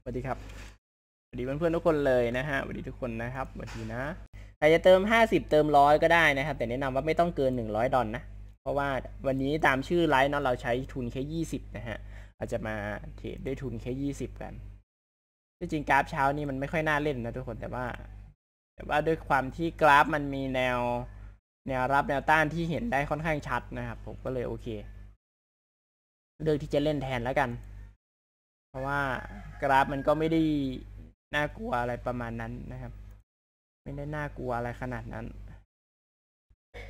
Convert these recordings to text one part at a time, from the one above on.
สวัสดีครับสวัสดีเพื่อนๆทุกคนเลยนะฮะสวัสดีทุกคนนะครับสวัสดีนะใครจะเติมห้าสิบเติมร้อยก็ได้นะครับ แต่แนะนำว่าไม่ต้องเกินหนึ่งร้อยดอลนะเพราะว่าวันนี้ตามชื่อไลฟ์เนาะเราใช้ทุนแค่ยี่สิบนะฮะเราจะมาเทรดด้วยทุนแค่ยี่สิบกันที่จริงกราฟเช้านี้มันไม่ค่อยน่าเล่นนะทุกคนแต่ว่า แต่ว่าด้วยความที่กราฟมันมีแนว แนวรับแนวต้านที่เห็นได้ค่อนข้างชัดนะครับผมก็เลยโอเคเลือกที่จะเล่นแทนแล้วกันเพราะว่ากราฟมันก็ไม่ได้น่ากลัวอะไรประมาณนั้นนะครับ ไม่ได้น่ากลัวอะไรขนาดนั้น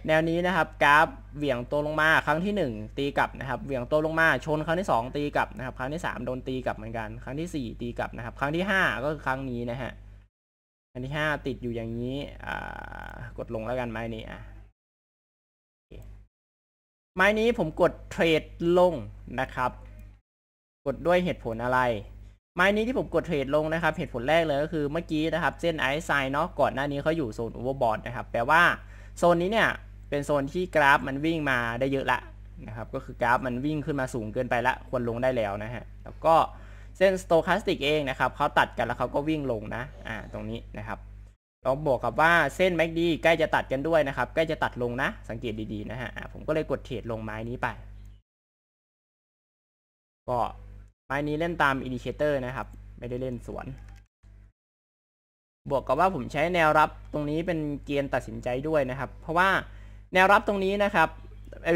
แนวนี้นะครับ กราฟเหวี่ยงตัวลงมา ครั้งที่1 ตีกลับนะครับเหวี่ยงตัวลงมาชนครั้งที่2ตีกลับนะครับ ครั้งที่ 3 โดนตีกลับเหมือนกัน ครั้งที่ 4 ตีกลับนะครับ ครั้งที่ 5 ก็คือครั้งนี้นะฮะ ครั้งที่ 5 ติดอยู่อย่างนี้อ่ากดลงแล้วกันไม้นี้อ่ะไม้นี้ผมกดเทรดลงนะครับกดด้วยเหตุผลอะไร ไม้นี้ที่ผมกดเทรดลงนะครับ เหตุผลแรกเลยก็คือเมื่อกี้นะครับ เส้นไอซ์ไซน์เนาะก่อนหน้านี้เขาอยู่โซนโอเวอร์บอทนะครับ แปลว่าโซนนี้เนี่ย เป็นโซนที่กราฟมันวิ่งมาได้เยอะละนะครับ ก็คือกราฟมันวิ่งขึ้นมาสูงเกินไปละ ควรลงได้แล้วนะฮะ แล้วก็เส้นสโตคาสติกเองนะครับ เขาตัดกันแล้วเขาก็วิ่งลงนะ อ่า ตรงนี้นะครับลองบอกกับว่าเส้นแม็กดีใกล้จะตัดกันด้วยนะครับ ใกล้จะตัดลงนะ สังเกตดีๆนะฮะผมก็เลยกดเทรดลงไม้นี้ไป ก็ันนี้เล่นตามอินดิเคเตอร์นะครับ ไม่ได้เล่นสวน บวกกับว่าผมใช้แนวรับตรงนี้เป็นเกณฑ์ตัดสินใจด้วยนะครับ เพราะว่าแนวรับตรงนี้นะครับ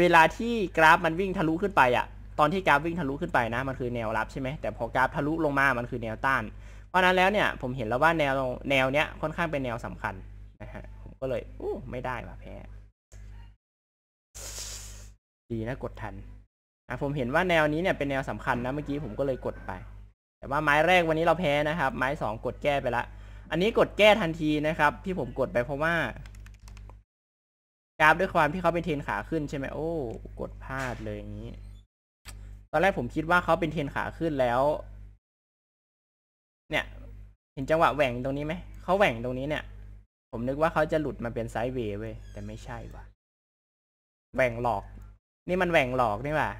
เวลาที่กราฟมันวิ่งทะลุขึ้นไปอะตอนที่กราฟวิ่งทะลุขึ้นไปนะมันคือแนวรับใช่ไหมแต่พอกราฟทะลุลงมามันคือแนวต้าน เพราะนั้นแล้วเนี่ยผมเห็นแล้วว่าแนวแนวเนี้ย ค่อนข้างเป็นแนวสำคัญนะฮะผมก็เลยอู้ไม่ได้ว่ะแพ้ ดีนะกดทันอ่ะผมเห็นว่าแนวนี้เนี่ยเป็นแนวสำคัญนะเมื่อกี้ผมก็เลยกดไป แต่ว่าไม้แรกวันนี้เราแพ้นะครับไม้สองกดแก้ไปละ อันนี้กดแก้ทันทีนะครับที่ผมกดไปเพราะว่ากราฟด้วยความที่เขาเป็นเทนขาขึ้นใช่ไหมโอ้ กดพลาดเลยอย่างนี้ ตอนแรกผมคิดว่าเขาเป็นเทนขาขึ้นแล้ว เนี่ย เห็นจังหวะแหว่งตรงนี้ไหมเขาแหว่งตรงนี้เนี่ย ผมนึกว่าเขาจะหลุดมาเป็นไซด์เวย์เว้ยแต่ไม่ใช่ว่ะแหว่งหลอก นี่มันแหว่งหลอกนี่ว่ะ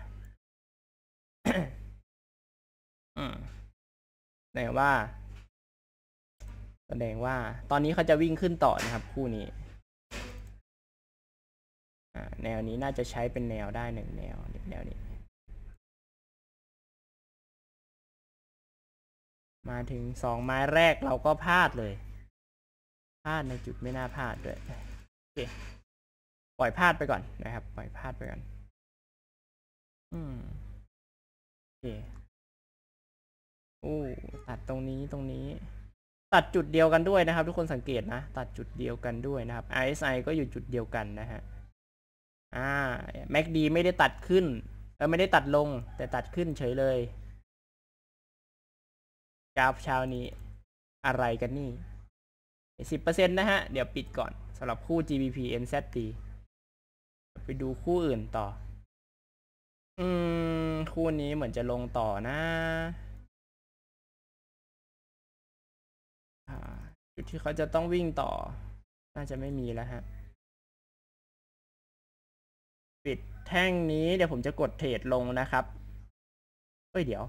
แสดงว่าแสดงว่าตอนนี้เขาจะวิ่งขึ้นต่อนะครับ คู่นี้แนวนี้น่าจะใช้เป็นแนวได้หนึ่งแนวแนวนี้ มาถึงสองไม้แรกเราก็พลาดเลยพลาดในจุดไม่น่าพลาดด้วยโอเคปล่อยพลาดไปก่อนนะครับ ปล่อยพลาดไปก่อน อืมโอเคอู้ตัดตรงนี้ตรงนี้ตัดจุดเดียวกันด้วยนะครับทุกคนสังเกตนะ ตัดจุดเดียวกันด้วยนะครับ RSI ก็อยู่จุดเดียวกันนะฮะอ่า MACD ไม่ได้ตัดขึ้นเออไม่ได้ตัดลงแต่ตัดขึ้นเฉยเลยกราฟเช้านี้ อะไรกันนี่สิบเปอร์เซ็นต์นะฮะเดี๋ยวปิดก่อนสำหรับคู่ GBP NZT ไปดูคู่อื่นต่อ อืม คู่นี้เหมือนจะลงต่อนะจุดที่เขาจะต้องวิ่งต่อ น่าจะไม่มีแล้วฮะ ปิดแท่งนี้เดี๋ยวผมจะกดเทรดลงนะครับ เฮ้ยเดี๋ยว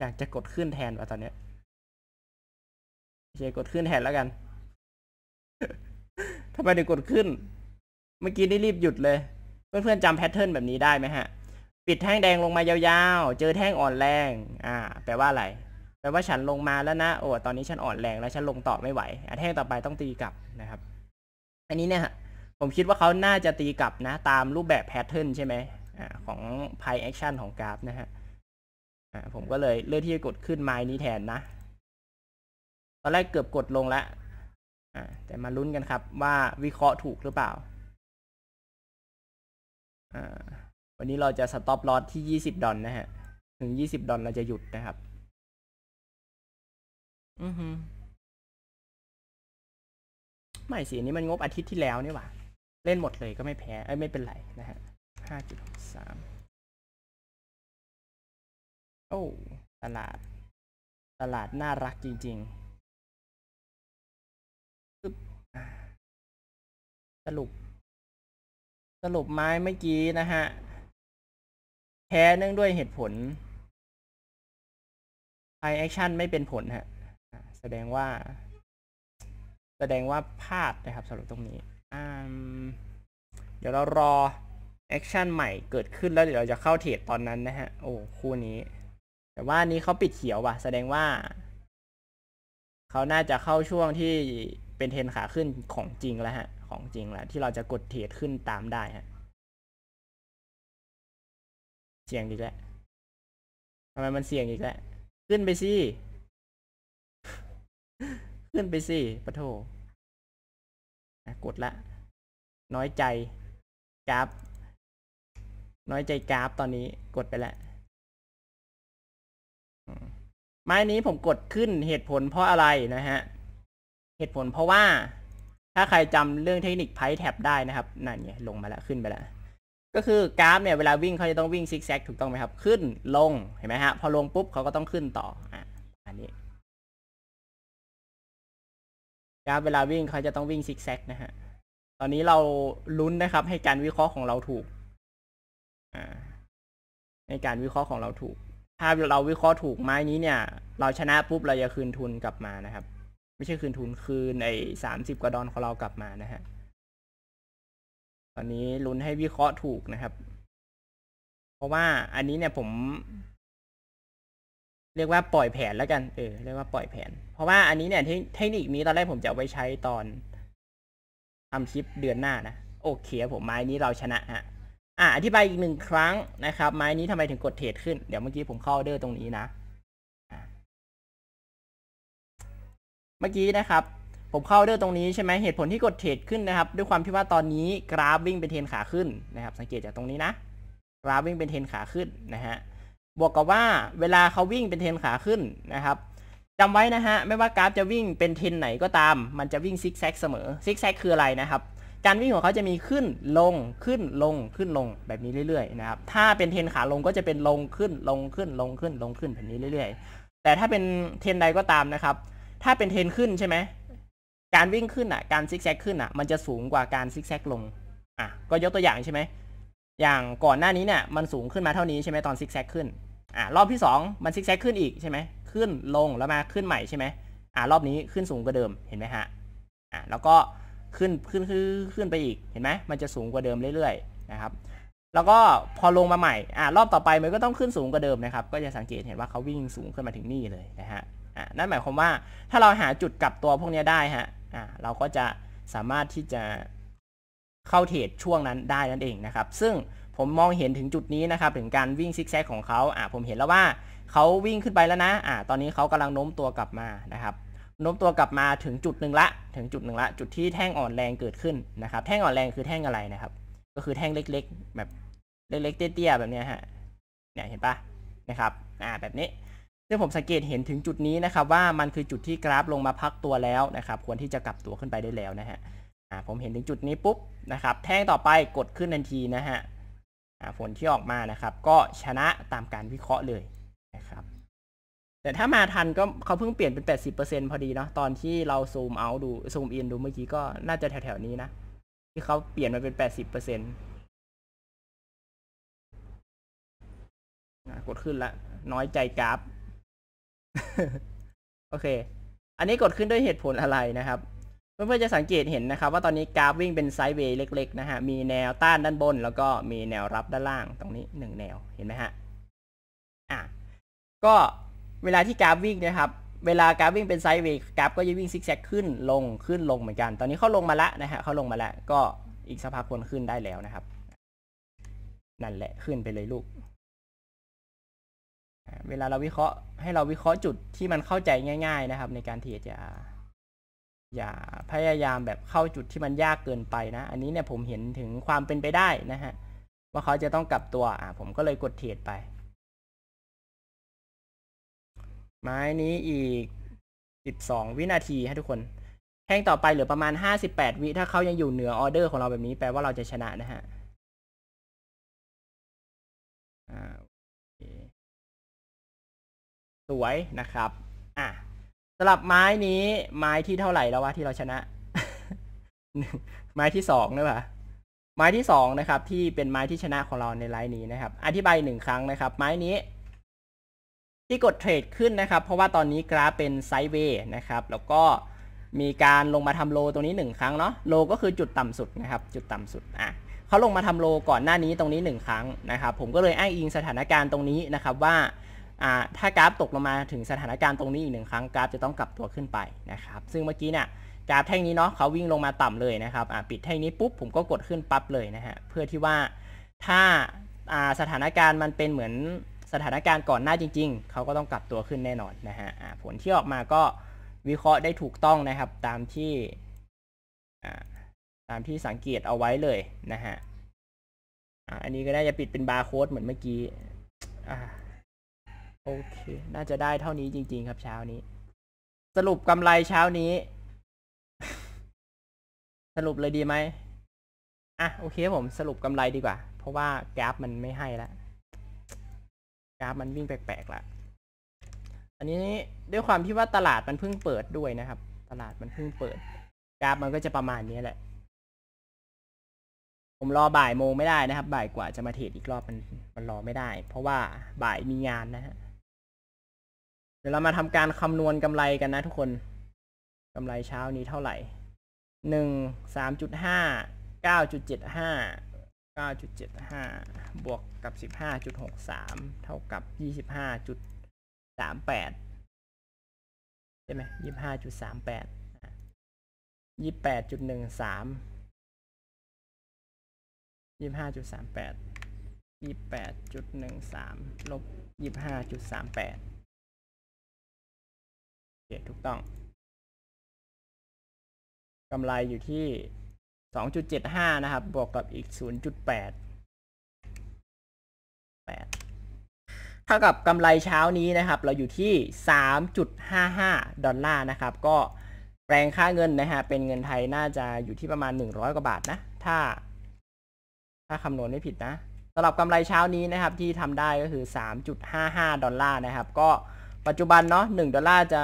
อยากจะกดขึ้นแทนว่ะตอนเนี้ยโอเค กดขึ้นแทนแล้วกันทำไมถึงกดขึ้น เมื่อกี้ได้รีบหยุดเลย เพื่อนๆจำแพทเทิร์นแบบนี้ได้ไหมฮะปิดแท่งแดงลงมายาวๆ เจอแท่งอ่อนแรง อ่า แปลว่าอะไร แปลว่าฉันลงมาแล้วนะ โอ้ ตอนนี้ฉันอ่อนแรงแล้ว ฉันลงต่อไม่ไหว แท่งต่อไปต้องตีกลับนะครับ อันนี้เนี่ยผมคิดว่าเขาน่าจะตีกลับนะ ตามรูปแบบแพทเทิร์นใช่ไหมอ่า ของไพ่แอคชั่นของกราฟนะฮะ อ่า ผมก็เลยเลือกที่จะกดขึ้นไม้นี้แทนนะ ตอนแรกเกือบกดลงแล้ว อ่า แต่มาลุ้นกันครับ ว่าวิเคราะห์ถูกหรือเปล่า อ่าวันนี้เราจะสต็อปลอตที่ยี่สิบดอลนะฮะ ถึงยี่สิบดอลเราจะหยุดนะครับ อือฮึไม่สินนี้มันงบอาทิตย์ที่แล้วนี่หว่าเล่นหมดเลยก็ไม่แพ้ เอ้ยไม่เป็นไรนะฮะห้าจุดสาม โอ้ ตลาด ตลาดน่ารักจริง ๆ สรุป สรุปไม้เมื่อกี้นะฮะแพ้เนื่องด้วยเหตุผลไอแอคชั่นไม่เป็นผลฮะแสดงว่า แสดงว่าพลาดนะครับสำหรับตรงนี้ เดี๋ยวเรารอแอคชั่นใหม่เกิดขึ้นแล้วเดี๋ยวเราจะเข้าเทรดตอนนั้นนะฮะโอ้คู่นี้แต่ว่านี้เขาปิดเขียวว่ะ แสดงว่า เขาน่าจะเข้าช่วงที่เป็นเทรนขาขึ้นของจริงแล้วฮะ ของจริงแล้วที่เราจะกดเทรดขึ้นตามได้ฮะเสี่ยงอีกแล้ว ทำไมมันเสี่ยงอีกแล้ว ขึ้นไปสิ ขึ้นไปสิ ปะโถกดละ น้อยใจ กราฟ น้อยใจกราฟ ตอนนี้กดไปแล้วไม้นี้ผมกดขึ้นเหตุผลเพราะอะไรนะฮะ เหตุผลเพราะว่า ถ้าใครจำเรื่องเทคนิคไพ่แท็บได้นะครับ นั่นไง ลงมาแล้วขึ้นไปแล้วก็คือกราฟเนี่ยเวลาวิ่งเขาจะต้องวิ่งซิกแซกถูกต้องไหมครับขึ้นลงเห็นไหมฮะ พอลงปุ๊บเขาก็ต้องขึ้นต่ออ่ะอันนี้กราฟเวลาวิ่งเขาจะต้องวิ่งซิกแซกนะฮะตอนนี้เราลุ้นนะครับ ให้การวิเคราะห์ของเราถูกอ่าในการวิเคราะห์ของเราถูก ถ้าเราวิเคราะห์ถูกไม้นี้เนี่ยเราชนะปุ๊บเราจะคืนทุนกลับมานะครับ ไม่ใช่คืนทุนคืนไอ้สามสิบกระดอนของเรากลับมานะฮะตอนนี้ลุ้นให้วิเคราะห์ถูกนะครับ เพราะว่า อันนี้เนี่ย ผม เรียกว่าปล่อยแผนแล้วกัน เออเรียกว่าปล่อยแผน เพราะว่าอันนี้เนี่ยเทคนิคนี้ ตอนแรกผมจะเอาไว้ใช้ตอนทำชิปเดือนหน้านะโอเคผมไม้นี้เราชนะฮะอ่าอธิบาย อีกหนึ่งครั้งนะครับ ไม้นี้ทำไมถึงกด เทรดขึ้นเดี๋ยวเมื่อกี้ผมเข้าเดอร์ตรงนี้นะเมื่อกี้นะครับผมเข้าเดอร์ตรงนี้ใช่ไหมเหตุผลที่กดเทรดขึ้นนะครับ ด้วยความที่ว่าตอนนี้กราฟวิ่งเป็นเทนขาขึ้นนะครับ สังเกตจากตรงนี้นะ กราฟวิ่งเป็นเทนขาขึ้นนะฮะ บวกกับว่าเวลาเขาวิ่งเป็นเทนขาขึ้นนะครับจำไว้นะฮะ ไม่ว่ากราฟจะวิ่งเป็นเทนไหนก็ตาม มันจะวิ่งซิกแซกเสมอ ซิกแซกคืออะไรนะครับ การวิ่งของเขาจะมีขึ้น ลง ขึ้น ลง ขึ้น ลง แบบนี้เรื่อยๆนะครับ ถ้าเป็นเทนขาลงก็จะเป็นลง ขึ้น ลง ขึ้น ลง ขึ้นลงขึ้นแบบนี้เรื่อยๆ แต่ถ้าเป็นเทนใดก็ตามนะครับ ถ้าเป็นเทนขึ้นใช่ไหมการวิ่งขึ้นอ่ะ การซิกแซกขึ้นอ่ะ มันจะสูงกว่าการซิกแซกลง อ่ะ ก็ยกตัวอย่างใช่ไหมอย่างก่อนหน้านี้เนี่ย มันสูงขึ้นมาเท่านี้ใช่ไหมตอนซิกแซกขึ้น อ่ะ รอบที่2มันซิกแซกขึ้นอีกใช่ไหมขึ้นลงแล้วมาขึ้นใหม่ใช่ไหมอ่ะ รอบนี้ขึ้นสูงกว่าเดิมเห็นไหมฮะ อ่ะแล้วก็ขึ้นขึ้นขึ้นขึ้นไปอีก เห็นไหมมันจะสูงกว่าเดิมเรื่อยๆนะครับ แล้วก็พอลงมาใหม่ อ่ะ รอบต่อไปมันก็ต้องขึ้นสูงกว่าเดิมนะครับ ก็จะสังเกตเห็นว่าเขาวิ่งสูงขึ้นมาถึงนี่เลยนะฮะอ่ะนั่นหมายความว่าถ้าเราหาจุดกลับตัวพวกนี้ได้ฮะอ่าเราก็จะสามารถที่จะเข้าเทรดช่วงนั้นได้นั่นเองนะครับ ซึ่งผมมองเห็นถึงจุดนี้นะครับถึงการวิ่งซิกแซกของเขาอ่าผมเห็นแล้วว่าเขาวิ่งขึ้นไปแล้วนะอ่าตอนนี้เขากำลังโน้มตัวกลับมานะครับโน้มตัวกลับมาถึงจุดหนึ่งละถึงจุดหนึ่งละ จุดที่แท่งอ่อนแรงเกิดขึ้นนะครับ แท่งอ่อนแรงคือแท่งอะไรนะครับ ก็คือแท่งเล็กๆแบบเล็กๆเตี้ยๆแบบนี้ฮะเนี่ยเห็นปะนะครับ อ่าแบบนี้ซึ่งผมสังเกตเห็นถึงจุดนี้นะครับว่ามันคือจุดที่กราฟลงมาพักตัวแล้วนะครับ ควรที่จะกลับตัวขึ้นไปได้แล้วนะฮะผมเห็นถึงจุดนี้ปุ๊บนะครับแท่งต่อไปกดขึ้นทันทีนะฮะผลที่ออกมานะครับก็ชนะตามการวิเคราะห์เลยนะครับ แต่ถ้ามาทันก็เขาเพิ่งเปลี่ยนเป็น 80%พอดีเนาะตอนที่เราซูมเอาดูซูมอินดูเมื่อกี้ก็น่าจะแถวๆนี้นะที่เขาเปลี่ยนมาเป็น 80%นกดขึ้นละน้อยใจกราฟโอเค อันนี้กดขึ้นด้วยเหตุผลอะไรนะครับ เพื่อนๆจะสังเกตเห็นนะครับ ว่าตอนนี้กราฟวิ่งเป็นไซด์เวย์เล็กๆนะฮะ มีแนวต้านด้านบน แล้วก็มีแนวรับด้านล่าง ตรงนี้หนึ่งแนวเห็นไหมฮะ อ่ะ ก็เวลาที่กราฟวิ่งนะครับ เวลากราฟวิ่งเป็นไซด์เวย์ กราฟก็จะวิ่งซิกแซกขึ้น ลง ขึ้นลง เหมือนกัน ตอนนี้เขาลงมาละนะฮะ เขาลงมาละก็อีกสักพักควรขึ้นได้แล้วนะครับ นั่นแหละขึ้นไปเลยลูกเวลาเราวิเคราะห์ให้เราวิเคราะห์จุดที่มันเข้าใจง่าย ๆ นะครับ ในการเทรดอย่าอย่าพยายามแบบเข้าจุดที่มันยากเกินไปนะอันนี้เนี่ยผมเห็นถึงความเป็นไปได้นะฮะ ว่าเขาจะต้องกลับตัวอ่าผมก็เลยกดเทรดไป ไม้นี้อีก 12 วินาทีให้ทุกคนแท่งต่อไปเหลือประมาณ 58 วิถ้าเขายังอยู่เหนือออเดอร์ของเราแบบนี้แปลว่าเราจะชนะนะฮะสวยนะครับ อ่ะสลับไม้นี้ไม้ที่เท่าไหร่แล้ววะที่เราชนะ ไม้ที่สองนะปะไม้ที่สองนะครับที่เป็นไม้ที่ชนะของเราในไลน์นี้นะครับ อธิบายหนึ่งครั้งนะครับ ไม้นี้ ที่กดเทรดขึ้นนะครับ เพราะว่าตอนนี้กราฟเป็นไซด์เวย์นะครับ แล้วก็มีการลงมาทำโลตรงนี้หนึ่งครั้งเนาะโลก็คือจุดต่ำสุดนะครับ จุดต่ำสุดอ่ะเขาลงมาทำโลก่อนหน้านี้ตรงนี้หนึ่งครั้งนะครับ ผมก็เลยอ้างอิงสถานการณ์ตรงนี้นะครับว่าถ้ากราฟตกลงมาถึงสถานการณ์ตรงนี้อีกหนึ่งครั้งกราฟจะต้องกลับตัวขึ้นไปนะครับ ซึ่งเมื่อกี้เนี่ยกราฟแท่งนี้เนาะเขาวิ่งลงมาต่ำเลยนะครับปิดแท่งนี้ปุ๊บผมก็กดขึ้นปั๊บเลยนะฮะ เพื่อที่ว่าถ้าสถานการณ์มันเป็นเหมือนสถานการณ์ก่อนหน้าจริง ๆเขาก็ต้องกลับตัวขึ้นแน่นอนนะฮะผลที่ออกมาก็วิเคราะห์ได้ถูกต้องนะครับ ตามที่ตามที่สังเกตเอาไว้เลยนะฮะอันนี้ก็ได้จะปิดเป็นบาร์โค้ดเหมือนเมื่อกี้โอเค น่าจะได้เท่านี้จริงๆครับเช้านี้ สรุปกำไรเช้านี้ สรุปเลยดีไหมอ่ะโอเคผมสรุปกำไรดีกว่า เพราะว่ากราฟมันไม่ให้ละกราฟมันวิ่งแปลกๆละ อันนี้ด้วยความที่ว่าตลาดมันเพิ่งเปิดด้วยนะครับ ตลาดมันเพิ่งเปิดกราฟมันก็จะประมาณนี้แหละ ผมรอบ่ายโมงไม่ได้นะครับ บ่ายกว่าจะมาเทรดอีกรอบมันมันรอไม่ได้ เพราะว่าบ่ายมีงานนะฮะดี๋ยวเรามาทำการคำนวณกำไรกันนะทุกคน กำไรเช้านี้เท่าไหร่ หนึ่งสามจุดห้าเก้าจุดเจ็ดห้าเก้าจุดเจ็ดห้าบวกกับสิบห้าจุดหกสามเท่ากับยี่สิบห้าจุดสามแปดใช่ไหมยี่สิบห้าจุดสามแปดยี่แปดจุดหนึ่งสามยี่ห้าจุดสามแปดยี่แปดจุดหนึ่งสามลบยี่ห้าจุดสามแปดเคถูกต้องกำไรอยู่ที่ 2.75 นะครับ บวกกับอีก 0.8 8เท่ากับกำไรเช้านี้นะครับ เราอยู่ที่ 3.55 ดอลลาร์นะครับ ก็แปลงค่าเงินนะฮะ เป็นเงินไทยน่าจะอยู่ที่ประมาณ 100กว่าบาทนะ ถ้า ถ้าคำนวณไม่ผิดนะสำหรับกำไรเช้านี้นะครับ ที่ทำได้ก็คือ 3.55 ดอลลาร์นะครับ ก็ปัจจุบันเนาะ 1 ดอลลาร์จะ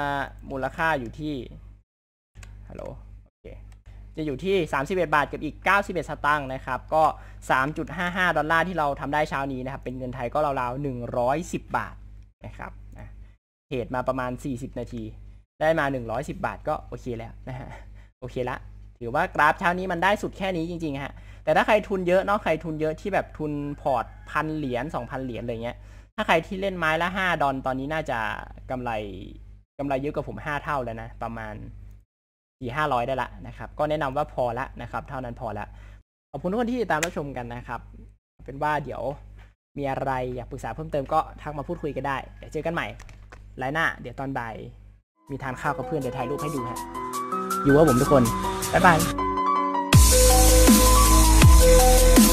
มูลค่าอยู่ที่ ฮัลโหลโอเคจะอยู่ที่ 31 บาทกับอีก 91 สตางค์นะครับ ก็ 3.55 ดอลลาร์ที่เราทำได้เช้านี้นะครับ เป็นเงินไทยก็ราวๆ 110 บาทนะครับเทรดมาประมาณ 40 นาที ได้มา 110 บาทก็โอเคแล้วนะฮะ โอเคละ ถือว่า กราฟเช้านี้มันได้สุดแค่นี้จริงๆ ฮะ แต่ถ้าใครทุนเยอะเนาะ ใครทุนเยอะที่แบบทุนพอร์ตพันเหรียญ 2,000 เหรียญอะไรเงี้ยถ้าใครที่เล่นไม้ละห้าดอนตอนนี้น่าจะกำไรกำไรเยอะกว่าผมห้าเท่าแล้วนะประมาณสี่ห้าร้อยได้ละนะครับก็แนะนำว่าพอละนะครับ เท่านั้นพอละขอบคุณทุกคนที่ติดตามรับชมกันนะครับ เป็นว่าเดี๋ยวมีอะไรอยากปรึกษาเพิ่มเติมก็ทักมาพูดคุยกันได้เดี๋ยวเจอกันใหม่ไลน์หน้าเดี๋ยวตอนบ่ายมีทานข้าวกับเพื่อนเดี๋ยวถ่ายรูปให้ดูฮะอยู่กับผมทุกคนบ๊ายบาย